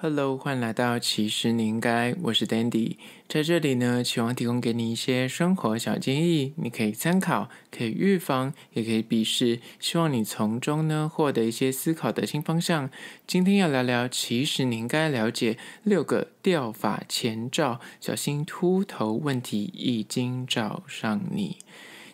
Hello，欢迎来到其实你应该，我是 Dandy，在这里呢，希望提供给你一些生活小建议，你可以参考，可以预防，也可以鄙视，希望你从中呢获得一些思考的新方向。今天要聊聊，其实你应该了解六个掉发前兆，小心秃头问题已经找上你。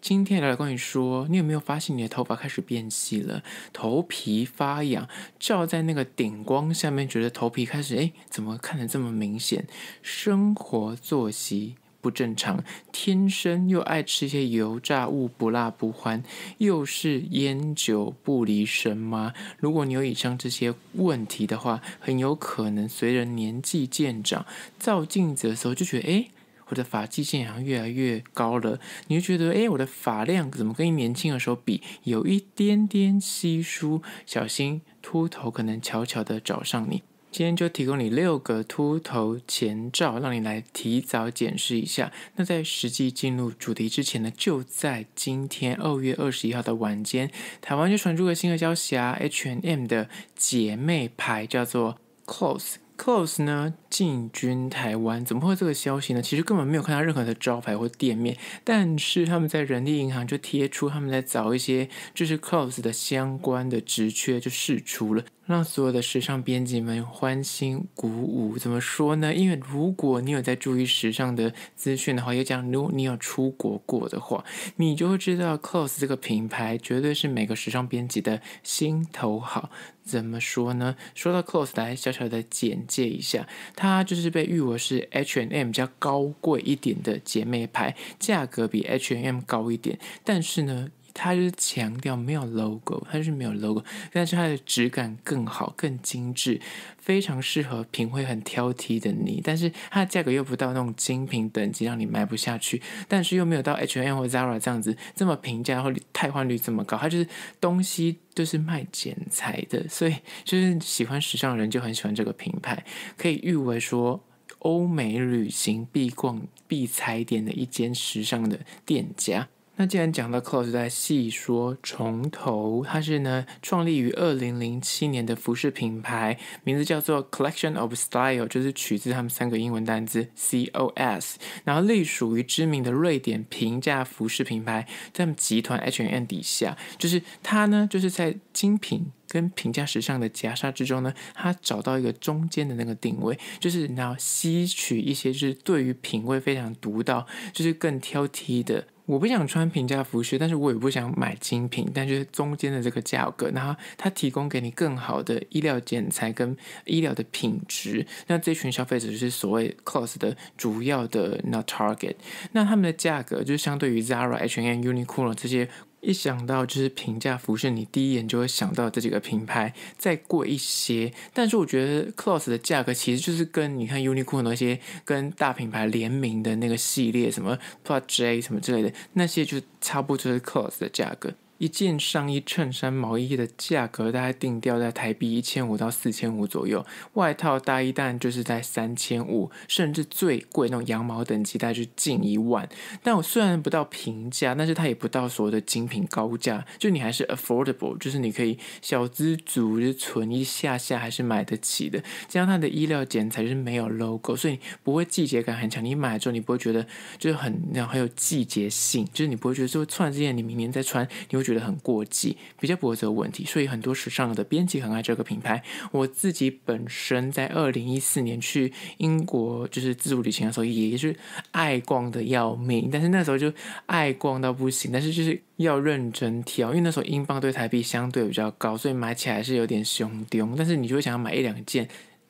今天来关于你说，你有没有发现你的头发开始变细了，头皮发痒，照在那个顶光下面，觉得头皮开始哎，怎么看得这么明显？生活作息不正常，天生又爱吃一些油炸物，不辣不欢，又是烟酒不离身吗？如果你有以上这些问题的话，很有可能随着年纪渐长，照镜子的时候就觉得哎。我的发际线好像越来越高了，你就觉得，哎，我的发量怎么跟年轻的时候比，有一点点稀疏？小心秃头可能悄悄的找上你。今天就提供你六个秃头前兆，让你来提早检视一下。那在实际进入主题之前呢，就在今天二月二十一号的晚间，台湾就传出个新的消息啊，H n M 的姐妹牌叫做 c l o s e s Close 呢进军台湾，怎么会这个消息呢？其实根本没有看到任何的招牌或店面，但是他们在人力银行就贴出他们在找一些就是 Close 的相关的职缺就试出了。让所有的时尚编辑们欢欣鼓舞，怎么说呢？因为如果你有在注意时尚的资讯的话，又讲如果你有出国过的话，你就会知道，Close 这个品牌绝对是每个时尚编辑的心头好。怎么说呢？说到 Close 来，小小的简介一下，它就是被誉为是 H m 比较高贵一点的姐妹牌，价格比 H M 高一点，但是呢。它就是强调没有 logo，它是没有 logo，但是它的质感更好、更精致，非常适合品味很挑剔的你。但是它的价格又不到那种精品等级，让你买不下去。但是又没有到 H&M 或 Zara 这样子这么平价，或退换率这么高。它就是东西都是卖剪裁的，所以就是喜欢时尚的人就很喜欢这个品牌，可以誉为说欧美旅行必逛、必踩点的一间时尚的店家。那既然讲到 COS，在细说重头，它是呢创立于二零零七年的服饰品牌，名字叫做 Collection of Style，就是取自他们三个英文单字 COS，然后隶属于知名的瑞典平价服饰品牌他们集团 H&M 底下，就是它呢就是在精品跟平价时尚的夹杀之中呢，它找到一个中间的那个定位，就是你要吸取一些就是对于品味非常独到，就是更挑剔的。我不想穿平价服饰，但是我也不想买精品，但是中间的这个价格，然后它提供给你更好的医疗剪裁跟医疗的品质，那这群消费者就是所谓 cost 的主要的 not target，那他们的价格就是相对于 Zara、H&M、Uniqlo 这些。一想到就是平价服饰，你第一眼就会想到这几个品牌。再贵一些，但是我觉得 c l o s e 的价格其实就是跟你看 Uniqlo 那些跟大品牌联名的那个系列，什么 Project 什么之类的，那些就差不多就是 c l o s e 的价格。一件上衣、衬衫、毛衣的价格大概定调在台币一千五到四千五左右，外套、大衣当然就是在三千五，甚至最贵那种羊毛等级大概就近一万。但我虽然不到平价，但是它也不到所谓的精品高价，就你还是 affordable，就是你可以小资族就存一下下还是买得起的。这样它的衣料剪裁是没有 logo，所以不会季节感很强。你买之后你不会觉得就是很很有季节性，就是你不会觉得说突然之间你明年再穿你会。觉得很过季，比较不会有问题，所以很多时尚的编辑很爱这个品牌。我自己本身在二零一四年去英国，就是自助旅行的时候，也是爱逛的要命。但是那时候就爱逛到不行，但是就是要认真挑，因为那时候英镑对台币相对比较高，所以买起来是有点凶丢。但是你就会想要买一两件，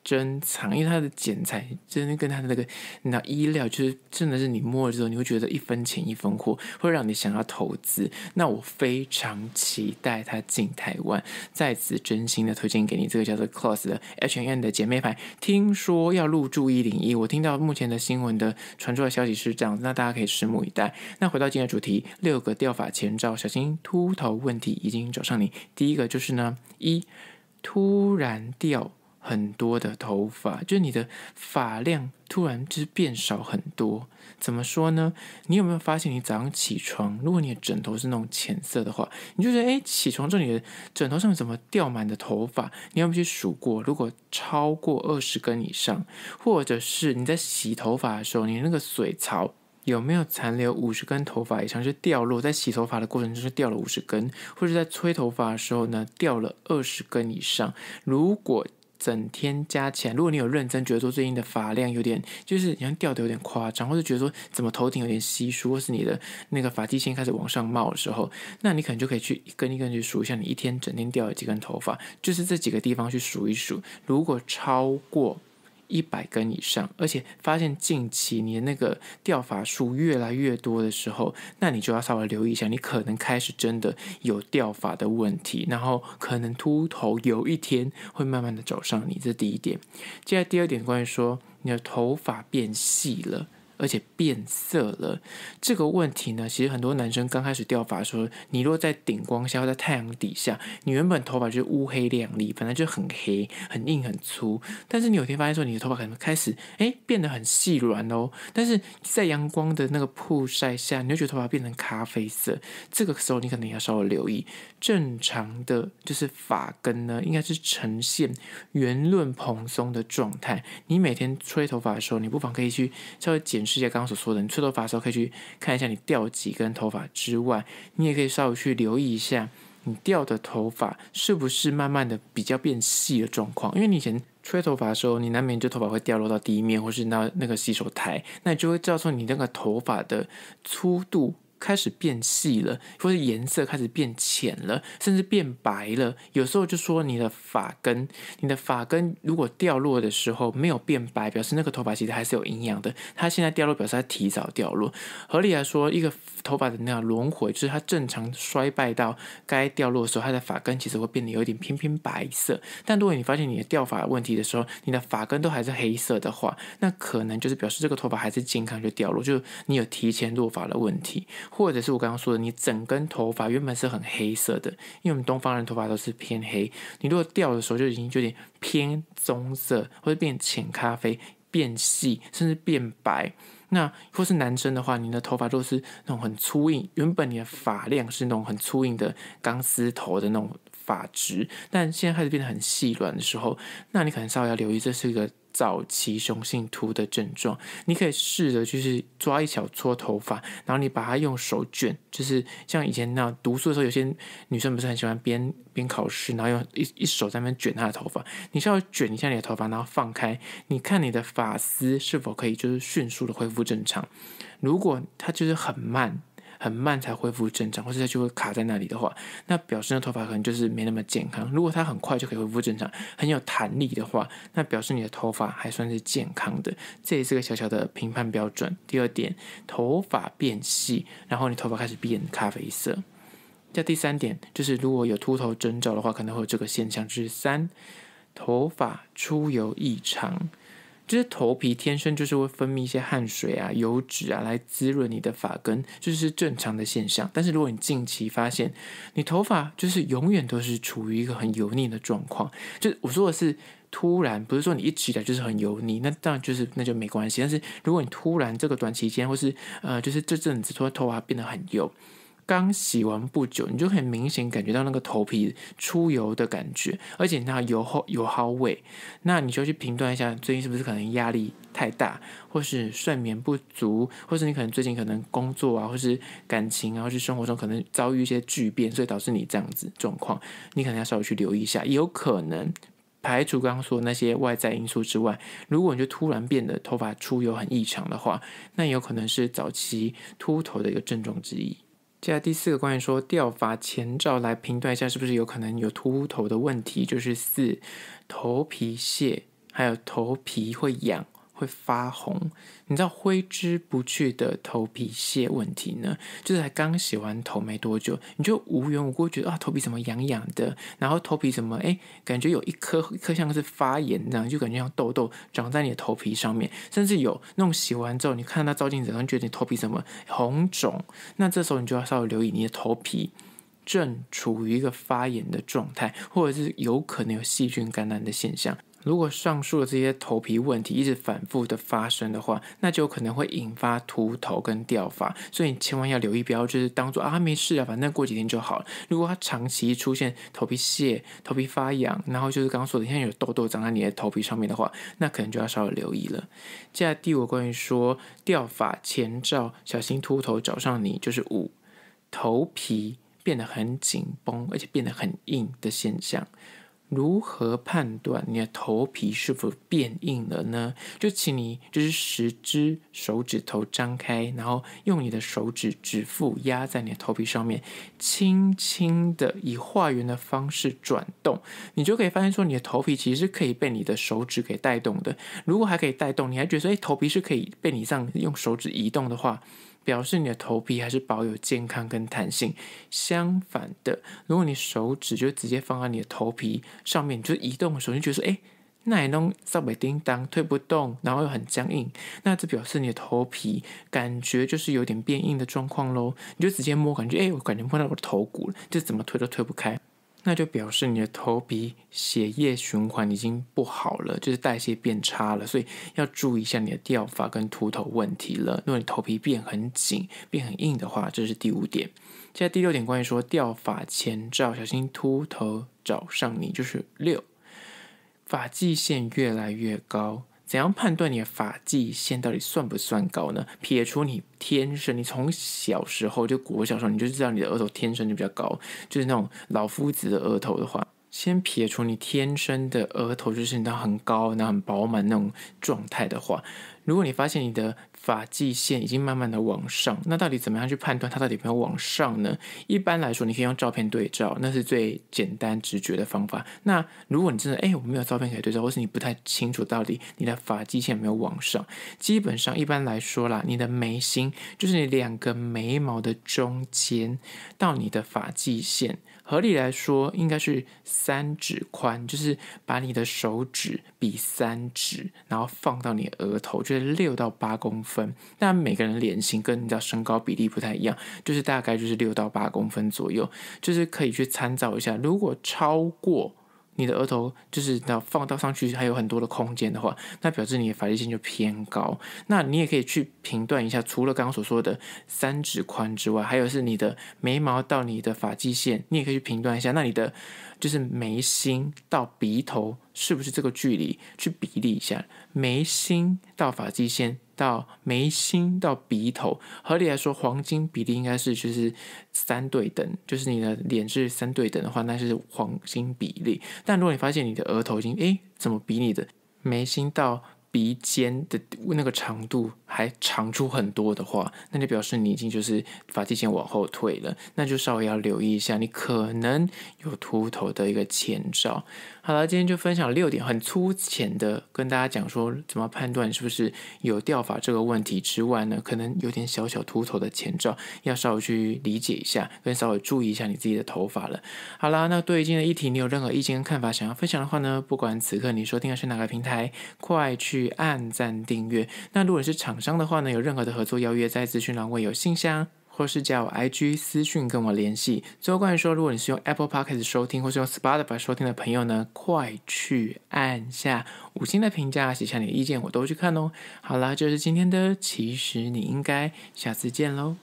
珍藏，因为它的剪裁真的跟它的那个那衣料，就是真的是你摸了之后，你会觉得一分钱一分货，会让你想要投资。那我非常期待它进台湾，在此真心的推荐给你。这个叫做 Class 的 h N 的姐妹牌，听说要入驻一零一。我听到目前的新闻的传出的消息是这样子，那大家可以拭目以待。那回到今天主题，六个钓法前兆，小心秃头问题已经找上你。第一个就是呢，一突然掉。很多的头发，就是你的发量突然就是变少很多。怎么说呢？你有没有发现你早上起床，如果你的枕头是那种浅色的话，你就觉得哎，起床之后你的枕头上面怎么掉满的头发？你要不去数过？如果超过二十根以上，或者是你在洗头发的时候，你那个水槽有没有残留五十根头发以上？就掉落在洗头发的过程中掉了五十根，或者在吹头发的时候呢，掉了二十根以上？如果整天加钱，如果你有认真觉得说最近的发量有点，就是你像掉的有点夸张，或者觉得说怎么头顶有点稀疏，或是你的那个发际线开始往上冒的时候，那你可能就可以去一根一根去数一下，你一天整天掉了几根头发，就是这几个地方去数一数，如果超过。一百根以上，而且发现近期你的那个掉发数越来越多的时候，那你就要稍微留意一下，你可能开始真的有掉发的问题，然后可能秃头有一天会慢慢的走上你。这第一点。接下来第二点关于说你的头发变细了。而且变色了，这个问题呢，其实很多男生刚开始掉发，的时候，你若在顶光下，或在太阳底下，你原本头发就是乌黑亮丽，本来就很黑、很硬、很粗，但是你有天发现说，你的头发可能开始哎变得很细软哦，但是在阳光的那个曝晒下，你就觉得头发变成咖啡色，这个时候你可能要稍微留意，正常的就是发根呢应该是呈现圆润蓬松的状态，你每天吹头发的时候，你不妨可以去稍微剪。世界刚刚所说的，你吹头发的时候可以去看一下你掉几根头发之外，你也可以稍微去留意一下你掉的头发是不是慢慢的比较变细的状况。因为你以前吹头发的时候，你难免就头发会掉落到地面或是那那个洗手台，那你就会造成你那个头发的粗度。开始变细了，或者颜色开始变浅了，甚至变白了。有时候就说你的发根，你的发根如果掉落的时候没有变白，表示那个头发其实还是有营养的。它现在掉落，表示它提早掉落。合理来说，一个头发的那样轮回，就是它正常衰败到该掉落的时候，它的发根其实会变得有一点偏偏白色。但如果你发现你的掉发问题的时候，你的发根都还是黑色的话，那可能就是表示这个头发还是健康就掉落，就你有提前落发的问题。或者是我刚刚说的，你整根头发原本是很黑色的，因为我们东方人头发都是偏黑。你如果掉的时候就已经有点偏棕色，或者变浅咖啡、变细，甚至变白。那或是男生的话，你的头发都是那种很粗硬，原本你的发量是那种很粗硬的钢丝头的那种发质，但现在开始变得很细软的时候，那你可能稍微要留意，这是一个。早期雄性秃的症状，你可以试着就是抓一小撮头发，然后你把它用手卷，就是像以前那样读书的时候，有些女生不是很喜欢边边考试，然后用一一手在那边卷她的头发。你是要卷一下你的头发，然后放开，你看你的发丝是否可以就是迅速的恢复正常。如果它就是很慢。很慢才恢复正常，或者它就会卡在那里的话，那表示那的头发可能就是没那么健康。如果它很快就可以恢复正常，很有弹力的话，那表示你的头发还算是健康的，这也是个小小的评判标准。第二点，头发变细，然后你头发开始变咖啡色。再第三点，就是如果有秃头征兆的话，可能会有这个现象。就是三，头发出油异常。就是头皮天生就是会分泌一些汗水啊、油脂啊来滋润你的发根，这是正常的现象。但是如果你近期发现你头发就是永远都是处于一个很油腻的状况，就我说的是突然，不是说你一直以来就是很油腻，那当然就是那就没关系。但是如果你突然这个短期间或是呃，就是这阵子突然头发变得很油。刚洗完不久，你就很明显感觉到那个头皮出油的感觉，而且那油后有耗味，那你就去评断一下，最近是不是可能压力太大，或是睡眠不足，或是你可能最近可能工作啊，或是感情啊，或是生活中可能遭遇一些巨变，所以导致你这样子状况，你可能要稍微去留意一下。也有可能排除刚刚说那些外在因素之外，如果你就突然变得头发出油很异常的话，那有可能是早期秃头的一个症状之一。接下来第四个关键说，掉发前兆来评断一下，是不是有可能有秃头的问题，就是四头皮屑，还有头皮会痒。会发红，你知道挥之不去的头皮屑问题呢？就是才刚洗完头没多久，你就无缘无故觉得啊头皮怎么痒痒的，然后头皮怎么哎感觉有一颗一颗像是发炎这样，就感觉像痘痘长在你的头皮上面，甚至有那种洗完之后，你看到照镜子，然后觉得你头皮怎么红肿，那这时候你就要稍微留意，你的头皮正处于一个发炎的状态，或者是有可能有细菌感染的现象。如果上述的这些头皮问题一直反复的发生的话，那就有可能会引发秃头跟掉发，所以你千万要留意，不要就是当做啊，没事啊，反正过几天就好了。如果它长期出现头皮屑、头皮发痒，然后就是刚刚说的，现在有痘痘长在你的头皮上面的话，那可能就要稍微留意了。接下来第五，关于说掉发前兆，小心秃头找上你，就是五头皮变得很紧绷，而且变得很硬的现象。如何判断你的头皮是否变硬了呢？就请你就是十只手指头张开，然后用你的手指指腹压在你的头皮上面，轻轻的以画圆的方式转动，你就可以发现说，你的头皮其实是可以被你的手指给带动的。如果还可以带动，你还觉得诶，头皮是可以被你这样用手指移动的话。表示你的头皮还是保有健康跟弹性。相反的，如果你手指就直接放在你的头皮上面，你就移动的时候你觉得哎，那也弄上没叮当推不动，然后又很僵硬，那这表示你的头皮感觉就是有点变硬的状况喽。你就直接摸，感觉哎，我感觉摸到我的头骨了，就怎么推都推不开。那就表示你的头皮血液循环已经不好了，就是代谢变差了，所以要注意一下你的掉发跟秃头问题了。如果你头皮变很紧、变很硬的话，这是第五点。现在第六点，关于说掉发前兆，小心秃头找上你，就是六，发际线越来越高。怎样判断你的发际线到底算不算高呢？撇除你天生，你从小时候就国小时候你就知道你的额头天生就比较高，就是那种老夫子的额头的话。先撇除你天生的额头就是你到很高，那很饱满那种状态的话，如果你发现你的发际线已经慢慢的往上，那到底怎么样去判断它到底没有往上呢？一般来说，你可以用照片对照，那是最简单直觉的方法。那如果你真的哎我没有照片可以对照，或是你不太清楚到底你的发际线有没有往上，基本上一般来说啦，你的眉心就是你两个眉毛的中间到你的发际线。合理来说，应该是三指宽，就是把你的手指比三指，然后放到你额头，就是六到八公分。但每个人脸型跟你的身高比例不太一样，就是大概就是六到八公分左右，就是可以去参照一下。如果超过，你的额头就是要放到上去，还有很多的空间的话，那表示你的发际线就偏高。那你也可以去评断一下，除了刚刚所说的三指宽之外，还有是你的眉毛到你的发际线，你也可以去评断一下。那你的就是眉心到鼻头是不是这个距离？去比例一下，眉心到发际线。到眉心到鼻头，合理来说，黄金比例应该是就是三对等，就是你的脸是三对等的话，那是黄金比例。但如果你发现你的额头已经诶，怎么比你的眉心到鼻尖的那个长度还长出很多的话，那就表示你已经就是发际线往后退了，那就稍微要留意一下，你可能有秃头的一个前兆。好了，今天就分享六点，很粗浅的跟大家讲说怎么判断是不是有掉发这个问题之外呢，可能有点小小秃头的前兆，要稍微去理解一下，跟稍微注意一下你自己的头发了。好了，那对于今天的议题，你有任何意见跟看法想要分享的话呢，不管此刻你收听的是哪个平台，快去按赞订阅。那如果是厂商的话呢，有任何的合作邀约，在资讯栏位有信箱。或是加我 IG 私讯跟我联系。最后，关于说，如果你是用 Apple Podcast 收听或是用 Spotify 收听的朋友呢，快去按下五星的评价，写下你的意见，我都去看哦。好啦，就是今天的，其实你应该下次见喽。